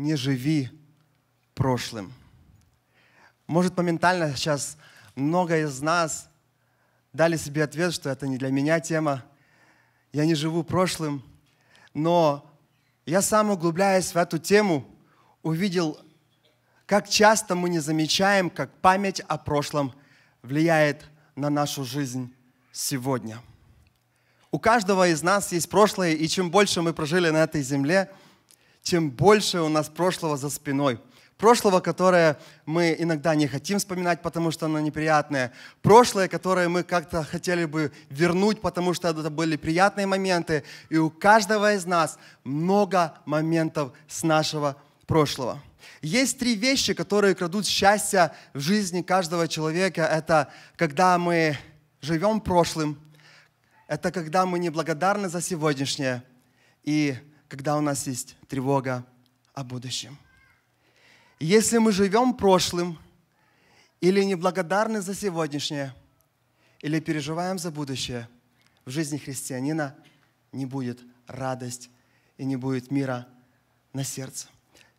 не живи прошлым. Может, моментально сейчас много из нас дали себе ответ, что это не для меня тема, я не живу прошлым, но я сам, углубляясь в эту тему, увидел, как часто мы не замечаем, как память о прошлом влияет на нашу жизнь сегодня. У каждого из нас есть прошлое, и чем больше мы прожили на этой земле – тем больше у нас прошлого за спиной. Прошлого, которое мы иногда не хотим вспоминать, потому что оно неприятное. Прошлое, которое мы как-то хотели бы вернуть, потому что это были приятные моменты. И у каждого из нас много моментов с нашего прошлого. Есть три вещи, которые крадут счастье в жизни каждого человека. Это когда мы живем прошлым, это когда мы неблагодарны за сегодняшнее, и когда у нас есть тревога о будущем. Если мы живем прошлым или неблагодарны за сегодняшнее, или переживаем за будущее, в жизни христианина не будет радость и не будет мира на сердце.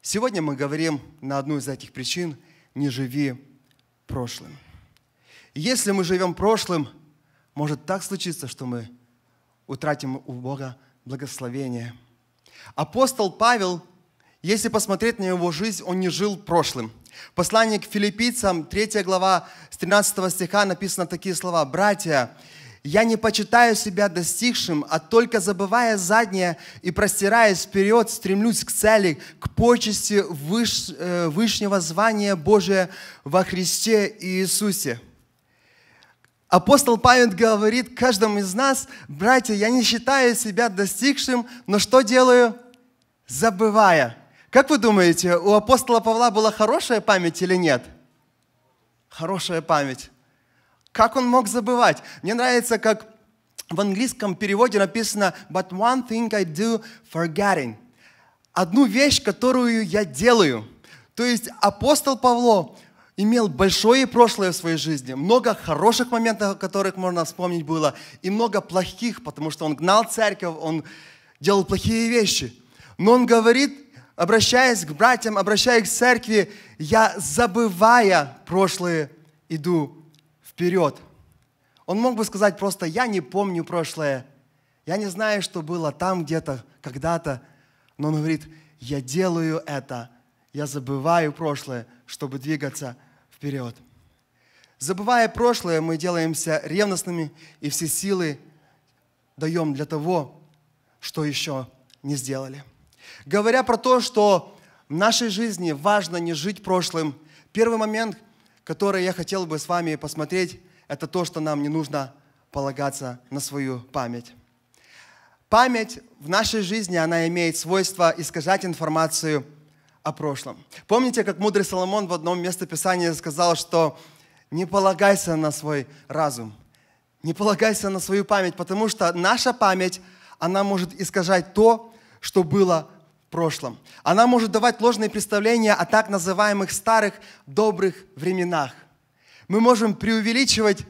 Сегодня мы говорим на одну из этих причин «не живи прошлым». Если мы живем прошлым, может так случиться, что мы утратим у Бога благословение – Апостол Павел, если посмотреть на его жизнь, он не жил прошлым. Послание к филиппийцам, 3 глава, с 13 стиха написано такие слова. «Братья, я не почитаю себя достигшим, а только забывая заднее и простираясь вперед, стремлюсь к цели, к почести выш, э, вышнего звания Божия во Христе Иисусе». Апостол Павел говорит каждому из нас, братья, я не считаю себя достигшим, но что делаю? Забывая. Как вы думаете, у апостола Павла была хорошая память или нет? Хорошая память. Как он мог забывать? Мне нравится, как в английском переводе написано «But one thing I do forgetting». Одну вещь, которую я делаю. То есть апостол Павло имел большое прошлое в своей жизни, много хороших моментов, о которых можно вспомнить было, и много плохих, потому что он гнал церковь, он делал плохие вещи. Но он говорит, обращаясь к братьям, обращаясь к церкви, я, забывая прошлое, иду вперед. Он мог бы сказать просто, я не помню прошлое, я не знаю, что было там где-то, когда-то, но он говорит, я делаю это, я забываю прошлое, чтобы двигаться вперед. Забывая прошлое, мы делаемся ревностными и все силы даем для того, что еще не сделали. Говоря про то, что в нашей жизни важно не жить прошлым, первый момент, который я хотел бы с вами посмотреть, это то, что нам не нужно полагаться на свою память. Память в нашей жизни, она имеет свойство искажать информацию – о прошлом. Помните, как мудрый Соломон в одном местописании сказал, что не полагайся на свой разум, не полагайся на свою память, потому что наша память, она может искажать то, что было в прошлом. Она может давать ложные представления о так называемых старых добрых временах. Мы можем преувеличивать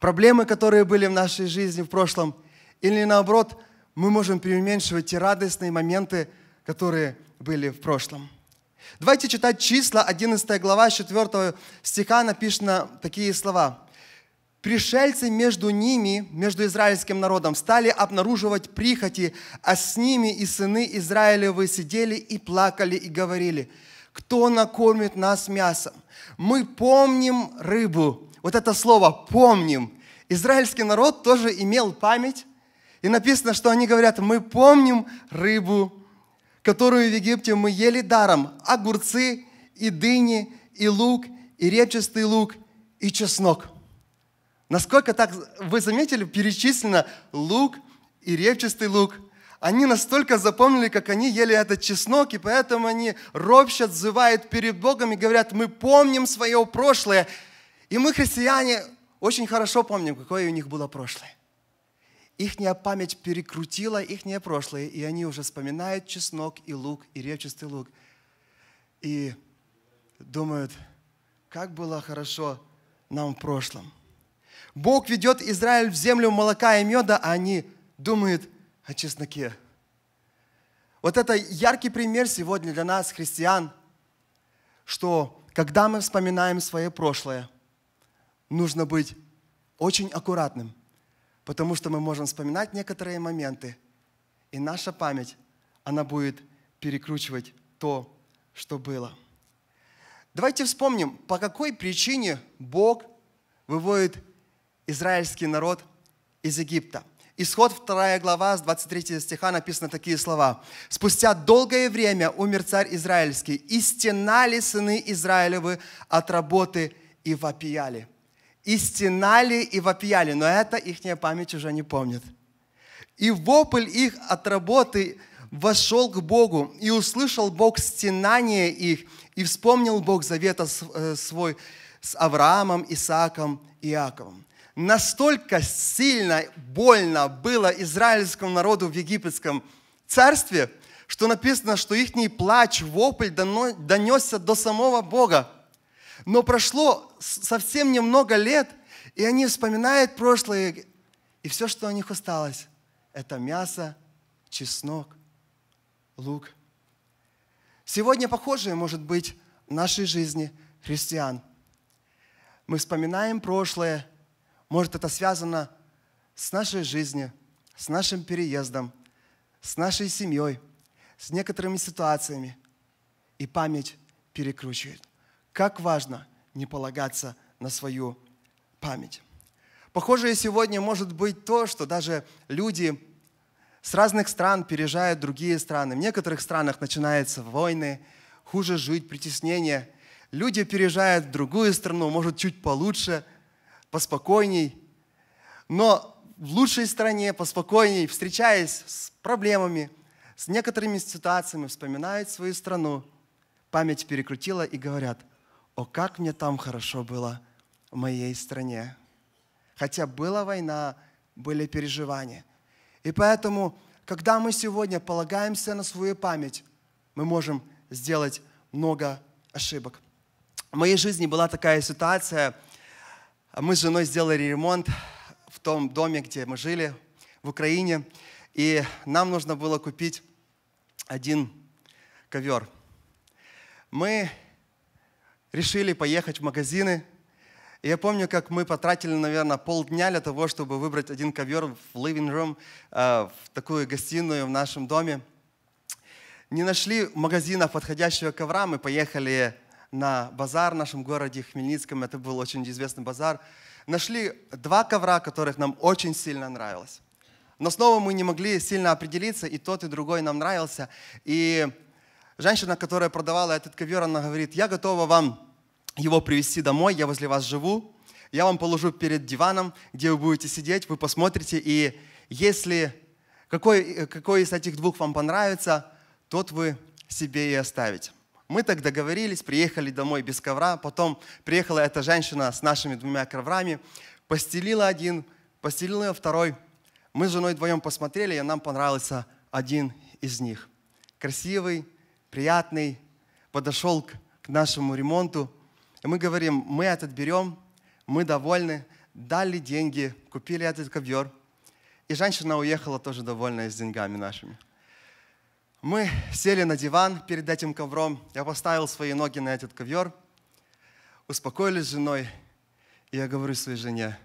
проблемы, которые были в нашей жизни в прошлом, или наоборот, мы можем преуменьшивать те радостные моменты, которые были в прошлом. Давайте читать числа, 11 глава, 4 стиха написано такие слова. «Пришельцы между ними, между израильским народом, стали обнаруживать прихоти, а с ними и сыны Израилевы сидели и плакали и говорили, кто накормит нас мясом? Мы помним рыбу». Вот это слово «помним». Израильский народ тоже имел память, и написано, что они говорят, мы помним рыбу которую в Египте мы ели даром, огурцы и дыни, и лук, и репчатый лук, и чеснок. Насколько так, вы заметили, перечислено лук и репчатый лук. Они настолько запомнили, как они ели этот чеснок, и поэтому они ропщат, взывают перед Богом и говорят, мы помним свое прошлое. И мы, христиане, очень хорошо помним, какое у них было прошлое. Ихняя память перекрутила ихнее прошлое, и они уже вспоминают чеснок и лук, и репчатый лук. И думают, как было хорошо нам в прошлом. Бог ведет Израиль в землю молока и меда, а они думают о чесноке. Вот это яркий пример сегодня для нас, христиан, что когда мы вспоминаем свое прошлое, нужно быть очень аккуратным потому что мы можем вспоминать некоторые моменты, и наша память, она будет перекручивать то, что было. Давайте вспомним, по какой причине Бог выводит израильский народ из Египта. Исход 2 глава с 23 стиха написаны такие слова. «Спустя долгое время умер царь израильский, и стенали сыны Израилевы от работы и вопияли» и стенали, и вопияли, но это ихняя память уже не помнит. И вопль их от работы вошел к Богу, и услышал Бог стенание их, и вспомнил Бог завета э, свой с Авраамом, Исааком и Иаковом. Настолько сильно больно было израильскому народу в египетском царстве, что написано, что их плач, вопль донесся до самого Бога. Но прошло совсем немного лет, и они вспоминают прошлое, и все, что у них осталось, это мясо, чеснок, лук. Сегодня похожее может быть в нашей жизни христиан. Мы вспоминаем прошлое, может это связано с нашей жизнью, с нашим переездом, с нашей семьей, с некоторыми ситуациями, и память перекручивает. Как важно не полагаться на свою память. Похожее сегодня может быть то, что даже люди с разных стран переезжают в другие страны. В некоторых странах начинаются войны, хуже жить, притеснение. Люди переезжают в другую страну, может, чуть получше, поспокойней. Но в лучшей стране, поспокойней, встречаясь с проблемами, с некоторыми ситуациями, вспоминают свою страну. Память перекрутила и говорят – о, как мне там хорошо было в моей стране. Хотя была война, были переживания. И поэтому, когда мы сегодня полагаемся на свою память, мы можем сделать много ошибок. В моей жизни была такая ситуация. Мы с женой сделали ремонт в том доме, где мы жили, в Украине. И нам нужно было купить один ковер. Мы решили поехать в магазины. И я помню, как мы потратили, наверное, полдня для того, чтобы выбрать один ковер в living room, э, в такую гостиную в нашем доме. Не нашли магазина подходящего ковра, мы поехали на базар в нашем городе Хмельницком, это был очень известный базар. Нашли два ковра, которых нам очень сильно нравилось. Но снова мы не могли сильно определиться, и тот, и другой нам нравился. И Женщина, которая продавала этот ковер, она говорит, я готова вам его привезти домой, я возле вас живу, я вам положу перед диваном, где вы будете сидеть, вы посмотрите, и если какой, какой из этих двух вам понравится, тот вы себе и оставите. Мы так договорились, приехали домой без ковра, потом приехала эта женщина с нашими двумя коврами, постелила один, постелила второй. Мы с женой вдвоем посмотрели, и нам понравился один из них. Красивый, приятный, подошел к, к нашему ремонту. И мы говорим, мы этот берем, мы довольны, дали деньги, купили этот ковер. И женщина уехала тоже довольная с деньгами нашими. Мы сели на диван перед этим ковром, я поставил свои ноги на этот ковер, успокоились с женой, и я говорю своей жене,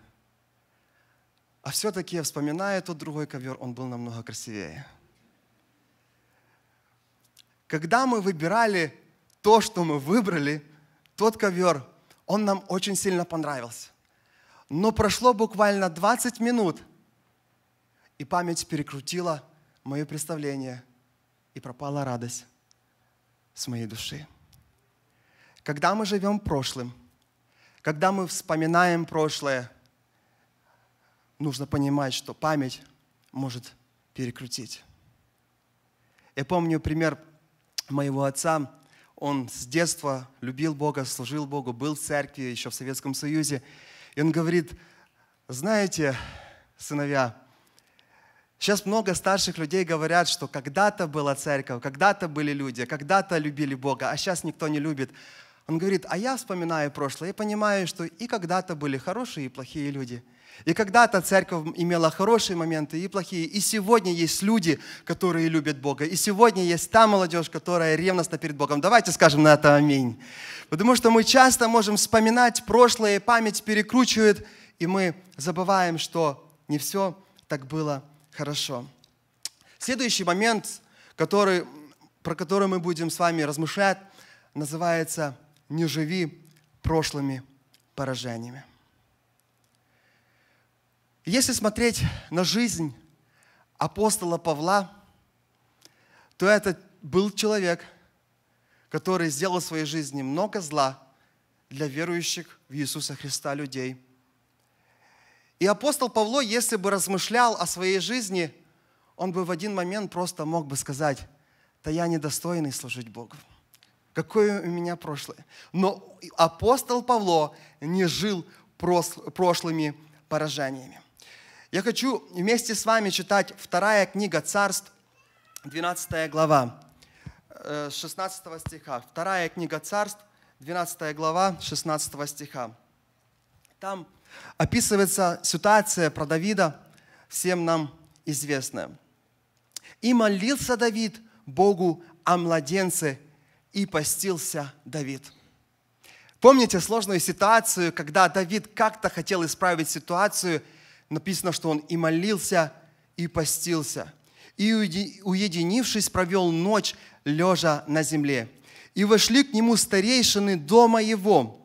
а все-таки я вспоминаю тот другой ковер, он был намного красивее. Когда мы выбирали то, что мы выбрали, тот ковер, он нам очень сильно понравился. Но прошло буквально 20 минут, и память перекрутила мое представление, и пропала радость с моей души. Когда мы живем прошлым, когда мы вспоминаем прошлое, нужно понимать, что память может перекрутить. Я помню пример моего отца, он с детства любил Бога, служил Богу, был в церкви еще в Советском Союзе. И он говорит, знаете, сыновья, сейчас много старших людей говорят, что когда-то была церковь, когда-то были люди, когда-то любили Бога, а сейчас никто не любит. Он говорит, а я вспоминаю прошлое и понимаю, что и когда-то были хорошие и плохие люди – и когда-то церковь имела хорошие моменты и плохие. И сегодня есть люди, которые любят Бога. И сегодня есть та молодежь, которая ревностна перед Богом. Давайте скажем на это аминь. Потому что мы часто можем вспоминать прошлое, память перекручивает, и мы забываем, что не все так было хорошо. Следующий момент, который, про который мы будем с вами размышлять, называется «Не живи прошлыми поражениями». Если смотреть на жизнь апостола Павла, то это был человек, который сделал в своей жизни много зла для верующих в Иисуса Христа людей. И апостол Павло, если бы размышлял о своей жизни, он бы в один момент просто мог бы сказать, да я недостойный служить Богу. Какое у меня прошлое. Но апостол Павло не жил прошлыми поражениями. Я хочу вместе с вами читать вторая книга Царств, 12 глава, 16 э, стиха. Вторая книга Царств, 12 глава, 16 стиха. Там описывается ситуация про Давида, всем нам известная. «И молился Давид Богу о младенце, и постился Давид». Помните сложную ситуацию, когда Давид как-то хотел исправить ситуацию – написано, что он и молился, и постился. И уединившись, провел ночь, лежа на земле. И вошли к нему старейшины дома его,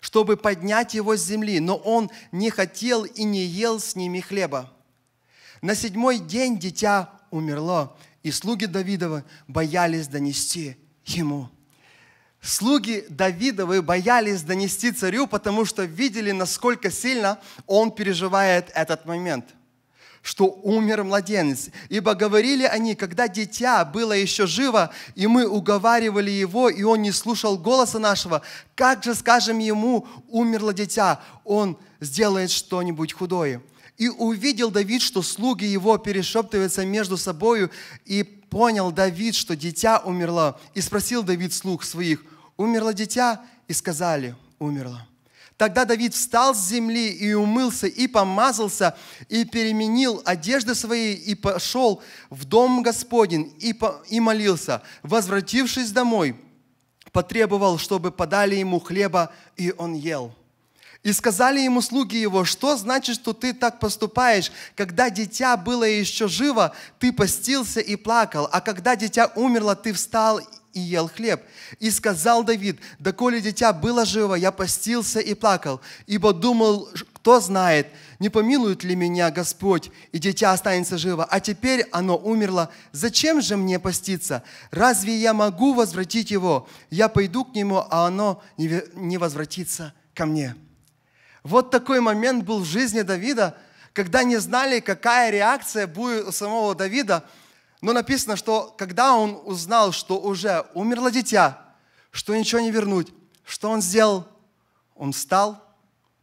чтобы поднять его с земли, но он не хотел и не ел с ними хлеба. На седьмой день дитя умерло, и слуги Давидова боялись донести ему. Слуги Давидовы боялись донести царю, потому что видели, насколько сильно он переживает этот момент что умер младенец. Ибо говорили они, когда дитя было еще живо, и мы уговаривали его, и он не слушал голоса нашего, как же скажем ему, умерло дитя, он сделает что-нибудь худое. И увидел Давид, что слуги его перешептываются между собою, и понял Давид, что дитя умерло. И спросил Давид слуг своих, умерло дитя? И сказали, умерло. Тогда Давид встал с земли и умылся, и помазался, и переменил одежды свои, и пошел в дом Господень, и, по, и молился. Возвратившись домой, потребовал, чтобы подали ему хлеба, и он ел. И сказали ему слуги его, что значит, что ты так поступаешь? Когда дитя было еще живо, ты постился и плакал, а когда дитя умерло, ты встал и ел хлеб. И сказал Давид, доколе дитя было живо, я постился и плакал, ибо думал, кто знает, не помилует ли меня Господь, и дитя останется живо, а теперь оно умерло. Зачем же мне поститься? Разве я могу возвратить его? Я пойду к нему, а оно не возвратится ко мне». Вот такой момент был в жизни Давида, когда не знали, какая реакция будет у самого Давида. Но написано, что когда он узнал, что уже умерло дитя, что ничего не вернуть, что он сделал? Он встал,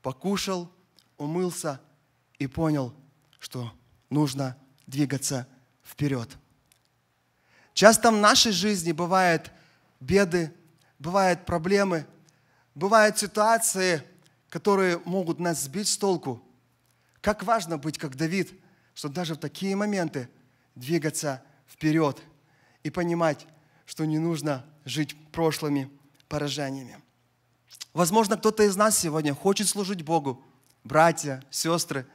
покушал, умылся и понял, что нужно двигаться вперед. Часто в нашей жизни бывают беды, бывают проблемы, бывают ситуации – которые могут нас сбить с толку. Как важно быть как Давид, что даже в такие моменты двигаться вперед и понимать, что не нужно жить прошлыми поражениями. Возможно, кто-то из нас сегодня хочет служить Богу, братья, сестры,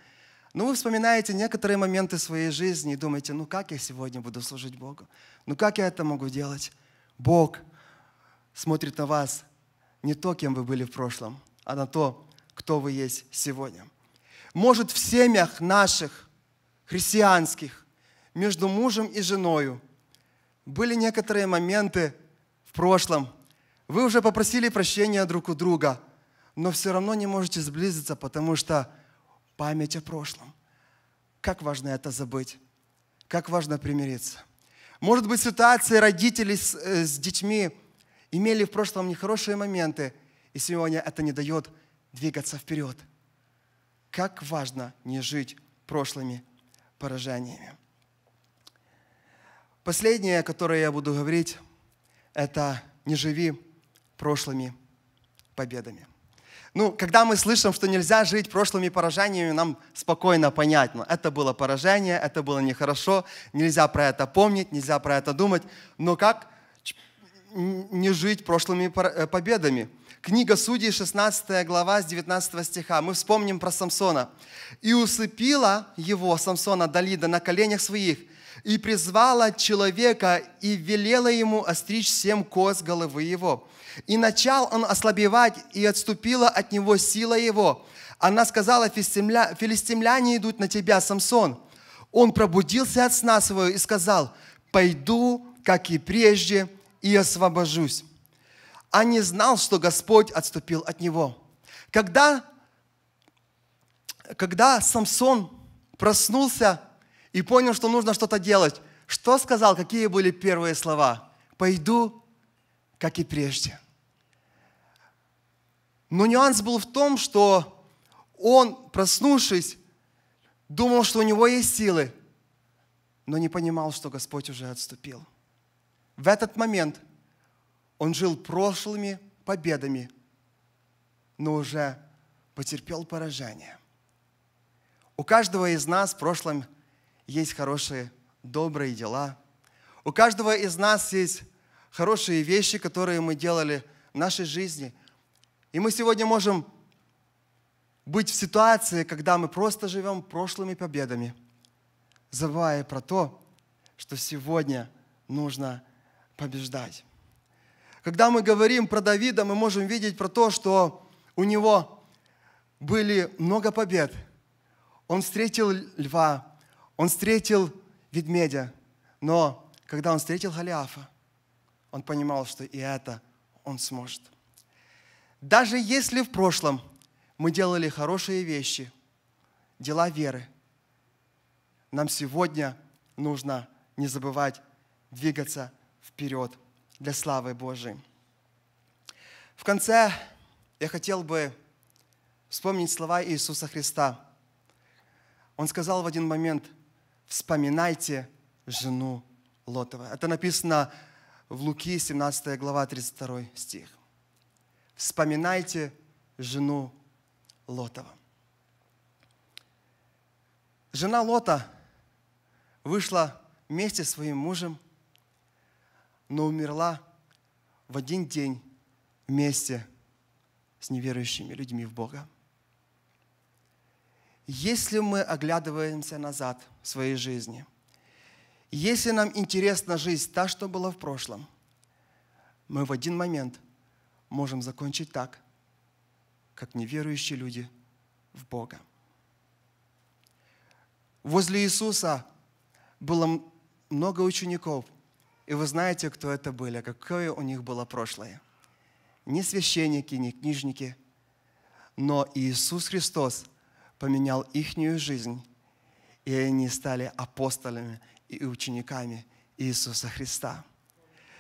но вы вспоминаете некоторые моменты своей жизни и думаете, ну как я сегодня буду служить Богу? Ну как я это могу делать? Бог смотрит на вас не то, кем вы были в прошлом, а на то, кто вы есть сегодня. Может, в семьях наших, христианских, между мужем и женою были некоторые моменты в прошлом. Вы уже попросили прощения друг у друга, но все равно не можете сблизиться, потому что память о прошлом. Как важно это забыть, как важно примириться. Может быть, ситуации родителей с, э, с детьми имели в прошлом нехорошие моменты, и сегодня это не дает двигаться вперед. Как важно не жить прошлыми поражениями. Последнее, о которое я буду говорить, это не живи прошлыми победами. Ну, когда мы слышим, что нельзя жить прошлыми поражениями, нам спокойно понятно. Ну, это было поражение, это было нехорошо, нельзя про это помнить, нельзя про это думать. Но как не жить прошлыми э, победами? Книга Судей, 16 глава, с 19 стиха. Мы вспомним про Самсона. «И усыпила его, Самсона, Далида, на коленях своих, и призвала человека, и велела ему остричь семь коз головы его. И начал он ослабевать, и отступила от него сила его. Она сказала, филистимляне идут на тебя, Самсон. Он пробудился от сна своего и сказал, пойду, как и прежде, и освобожусь а не знал, что Господь отступил от него. Когда, когда Самсон проснулся и понял, что нужно что-то делать, что сказал, какие были первые слова? «Пойду, как и прежде». Но нюанс был в том, что он, проснувшись, думал, что у него есть силы, но не понимал, что Господь уже отступил. В этот момент – он жил прошлыми победами, но уже потерпел поражение. У каждого из нас в прошлом есть хорошие, добрые дела. У каждого из нас есть хорошие вещи, которые мы делали в нашей жизни. И мы сегодня можем быть в ситуации, когда мы просто живем прошлыми победами, забывая про то, что сегодня нужно побеждать. Когда мы говорим про Давида, мы можем видеть про то, что у него были много побед. Он встретил льва, он встретил ведмедя, но когда он встретил Голиафа, он понимал, что и это он сможет. Даже если в прошлом мы делали хорошие вещи, дела веры, нам сегодня нужно не забывать двигаться вперед для славы Божией. В конце я хотел бы вспомнить слова Иисуса Христа. Он сказал в один момент, вспоминайте жену Лотова. Это написано в Луки 17 глава 32 стих. Вспоминайте жену Лотова. Жена Лота вышла вместе с своим мужем – но умерла в один день вместе с неверующими людьми в Бога. Если мы оглядываемся назад в своей жизни, если нам интересна жизнь, та, что была в прошлом, мы в один момент можем закончить так, как неверующие люди в Бога. Возле Иисуса было много учеников – и вы знаете, кто это были, а какое у них было прошлое. Не священники, не книжники, но Иисус Христос поменял ихнюю жизнь, и они стали апостолами и учениками Иисуса Христа.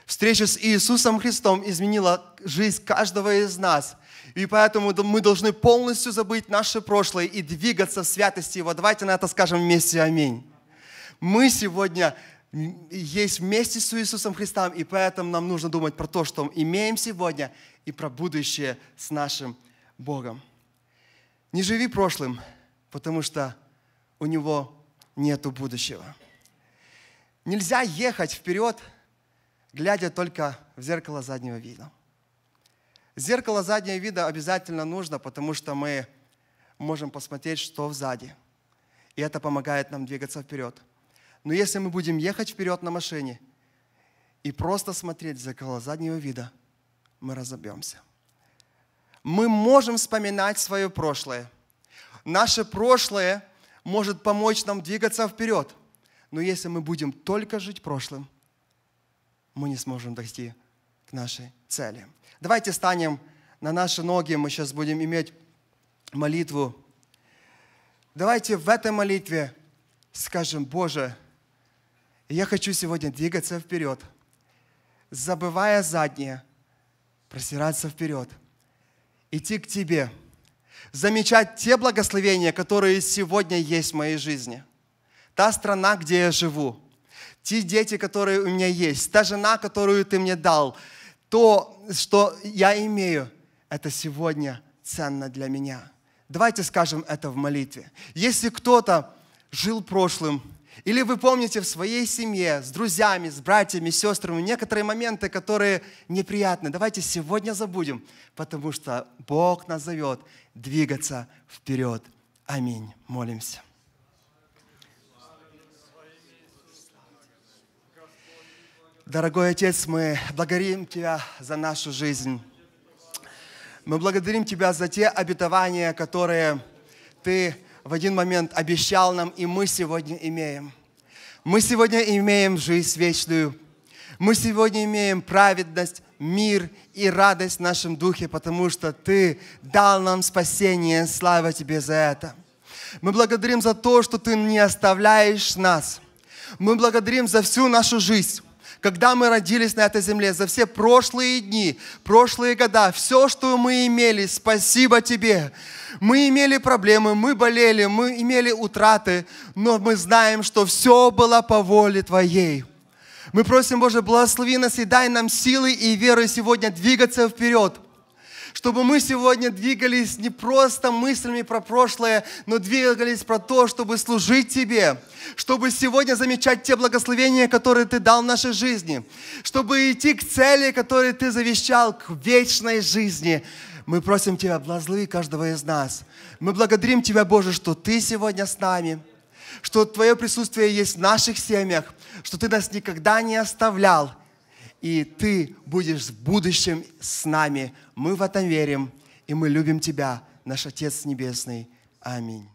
Встреча с Иисусом Христом изменила жизнь каждого из нас. И поэтому мы должны полностью забыть наше прошлое и двигаться в святости Его. Давайте на это скажем вместе аминь. Мы сегодня есть вместе с Иисусом Христом, и поэтому нам нужно думать про то, что мы имеем сегодня, и про будущее с нашим Богом. Не живи прошлым, потому что у него нет будущего. Нельзя ехать вперед, глядя только в зеркало заднего вида. Зеркало заднего вида обязательно нужно, потому что мы можем посмотреть, что сзади. И это помогает нам двигаться вперед – но если мы будем ехать вперед на машине и просто смотреть за коло заднего вида, мы разобьемся. Мы можем вспоминать свое прошлое. Наше прошлое может помочь нам двигаться вперед. Но если мы будем только жить прошлым, мы не сможем дойти к нашей цели. Давайте станем на наши ноги, мы сейчас будем иметь молитву. Давайте в этой молитве скажем, Боже, я хочу сегодня двигаться вперед, забывая заднее, просираться вперед, идти к Тебе, замечать те благословения, которые сегодня есть в моей жизни. Та страна, где я живу, те дети, которые у меня есть, та жена, которую Ты мне дал, то, что я имею, это сегодня ценно для меня. Давайте скажем это в молитве. Если кто-то жил прошлым, или вы помните в своей семье, с друзьями, с братьями, с сестрами некоторые моменты, которые неприятны. Давайте сегодня забудем, потому что Бог нас зовет двигаться вперед. Аминь. Молимся. Дорогой Отец, мы благодарим Тебя за нашу жизнь. Мы благодарим Тебя за те обетования, которые Ты в один момент обещал нам, и мы сегодня имеем. Мы сегодня имеем жизнь вечную. Мы сегодня имеем праведность, мир и радость в нашем духе, потому что Ты дал нам спасение. Слава Тебе за это. Мы благодарим за то, что Ты не оставляешь нас. Мы благодарим за всю нашу жизнь когда мы родились на этой земле, за все прошлые дни, прошлые года, все, что мы имели, спасибо Тебе. Мы имели проблемы, мы болели, мы имели утраты, но мы знаем, что все было по воле Твоей. Мы просим, Боже, благослови нас и дай нам силы и веры сегодня двигаться вперед – чтобы мы сегодня двигались не просто мыслями про прошлое, но двигались про то, чтобы служить Тебе, чтобы сегодня замечать те благословения, которые Ты дал в нашей жизни, чтобы идти к цели, которые Ты завещал, к вечной жизни. Мы просим Тебя, благослови каждого из нас. Мы благодарим Тебя, Боже, что Ты сегодня с нами, что Твое присутствие есть в наших семьях, что Ты нас никогда не оставлял – и ты будешь в будущем с нами. Мы в этом верим, и мы любим Тебя, наш Отец Небесный. Аминь.